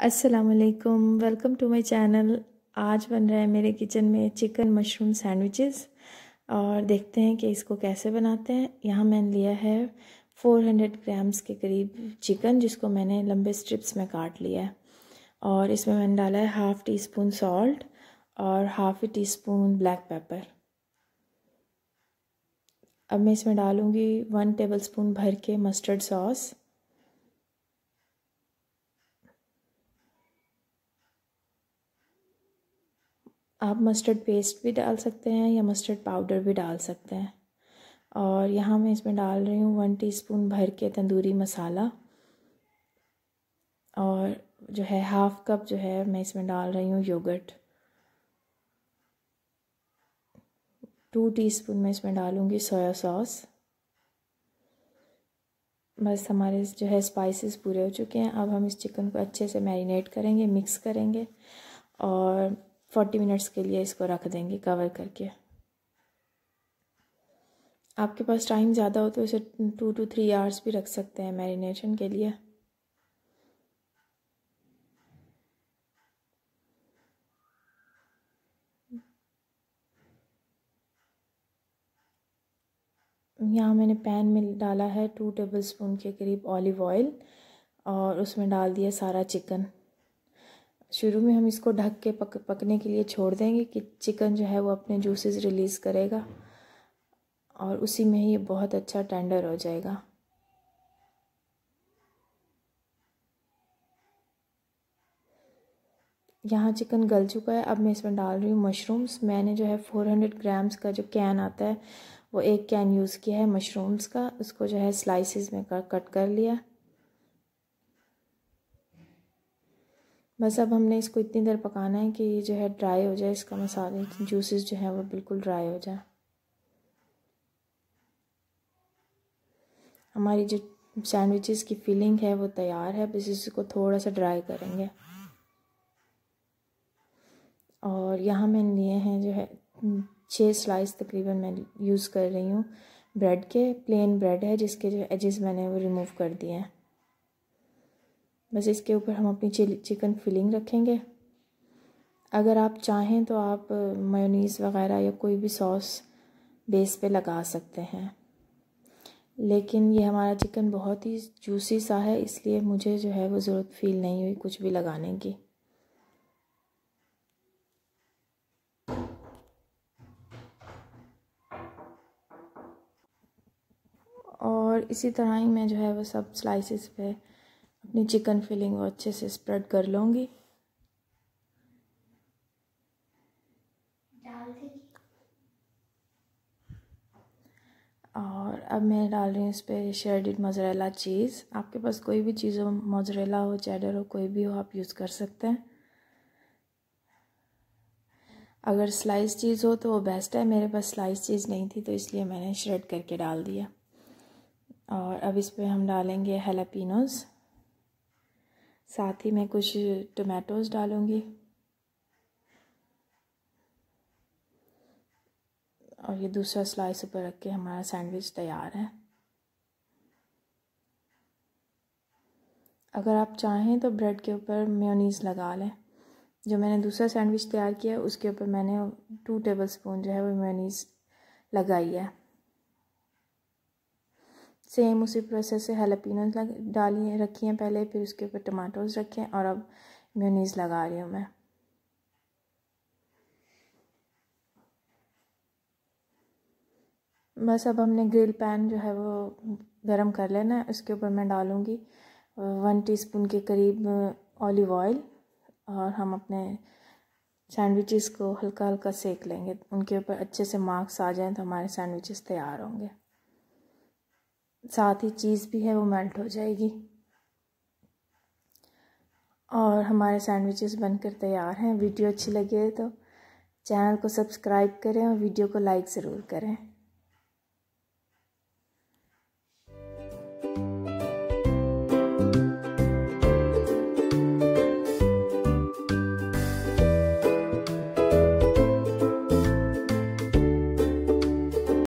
असलकम welcome to my channel आज बन रहा है मेरे किचन में चिकन मशरूम सैंडविचेस और देखते हैं कि इसको कैसे बनाते हैं यहाँ मैंने लिया है 400 ग्राम्स के करीब चिकन जिसको मैंने लंबे स्ट्रिप्स में काट लिया है और इसमें मैंने डाला है हाफ़ टी स्पून सॉल्ट और half a teaspoon black pepper अब मैं इसमें डालूँगी वन टेबल स्पून भर के मस्टर्ड सॉस आप मस्टर्ड पेस्ट भी डाल सकते हैं या मस्टर्ड पाउडर भी डाल सकते हैं और यहाँ मैं इसमें डाल रही हूँ वन टीस्पून भर के तंदूरी मसाला और जो है हाफ कप जो है मैं इसमें डाल रही हूँ योगर्ट टू टीस्पून मैं इसमें डालूँगी सोया सॉस बस हमारे जो है स्पाइसेस पूरे हो चुके हैं अब हम इस चिकन को अच्छे से मैरिनेट करेंगे मिक्स करेंगे और फोर्टी मिनट्स के लिए इसको रख देंगे कवर करके आपके पास टाइम ज़्यादा हो तो इसे टू टू थ्री आवर्स भी रख सकते हैं मैरिनेशन के लिए यहाँ मैंने पैन में डाला है टू टेबल स्पून के करीब ऑलिव ऑयल और उसमें डाल दिया सारा चिकन शुरू में हम इसको ढक के पक पकने के लिए छोड़ देंगे कि चिकन जो है वो अपने जूसेस रिलीज़ करेगा और उसी में ही ये बहुत अच्छा टेंडर हो जाएगा यहाँ चिकन गल चुका है अब मैं इसमें डाल रही हूँ मशरूम्स मैंने जो है फोर हंड्रेड ग्राम्स का जो कैन आता है वो एक कैन यूज़ किया है मशरूम्स का उसको जो है स्लाइसिस में कर कट कर लिया बस अब हमने इसको इतनी देर पकाना है कि ये जो है ड्राई हो जाए इसका मसाले जूसेस जो है वो बिल्कुल ड्राई हो जाए हमारी जो सैंडविचेस की फिलिंग है वो तैयार है बस इसको थोड़ा सा ड्राई करेंगे और यहाँ मैंने लिए हैं जो है छः स्लाइस तकरीबन मैं यूज़ कर रही हूँ ब्रेड के प्लेन ब्रेड है जिसके जो एजेस मैंने वो रिमूव कर दिए हैं बस इसके ऊपर हम अपनी चिकन फिलिंग रखेंगे अगर आप चाहें तो आप मायोनीज़ वगैरह या कोई भी सॉस बेस पे लगा सकते हैं लेकिन ये हमारा चिकन बहुत ही जूसी सा है इसलिए मुझे जो है वो ज़रूरत फील नहीं हुई कुछ भी लगाने की और इसी तरह ही मैं जो है वो सब स्लाइसेस पे अपनी चिकन फिलिंग वो अच्छे से स्प्रेड कर लूँगी और अब मैं डाल रही हूँ इस पर शेडेड मोजरेला चीज़ आपके पास कोई भी चीज़ हो मोजरेला हो चैडर हो कोई भी हो आप यूज़ कर सकते हैं अगर स्लाइस चीज़ हो तो वो बेस्ट है मेरे पास स्लाइस चीज़ नहीं थी तो इसलिए मैंने श्रेड करके डाल दिया और अब इस पर हम डालेंगे हेलापिनोज़ साथ ही मैं कुछ टोमेटोज़ डालूँगी और ये दूसरा स्लाइस ऊपर रख के हमारा सैंडविच तैयार है अगर आप चाहें तो ब्रेड के ऊपर मेयोनीज़ लगा लें जो मैंने दूसरा सैंडविच तैयार किया है उसके ऊपर मैंने टू टेबल स्पून जो है वो मेयोनीज़ लगाई है सेम उसी प्रोसेस से हेलापिनोज लग डालिए रखी हैं पहले फिर उसके ऊपर टमाटोज रखें और अब म्यूनीस लगा रही हूँ मैं बस अब हमने ग्रिल पैन जो है वो गरम कर लेना है उसके ऊपर मैं डालूँगी वन टीस्पून के करीब ऑलिव ऑयल और हम अपने सैंडविचेस को हल्का हल्का सेक लेंगे उनके ऊपर अच्छे से मार्क्स आ जाएं तो हमारे सैंडविचेस तैयार होंगे साथ ही चीज़ भी है वो मेल्ट हो जाएगी और हमारे सैंडविचेस बनकर तैयार हैं वीडियो अच्छी लगी है तो चैनल को सब्सक्राइब करें और वीडियो को लाइक ज़रूर करें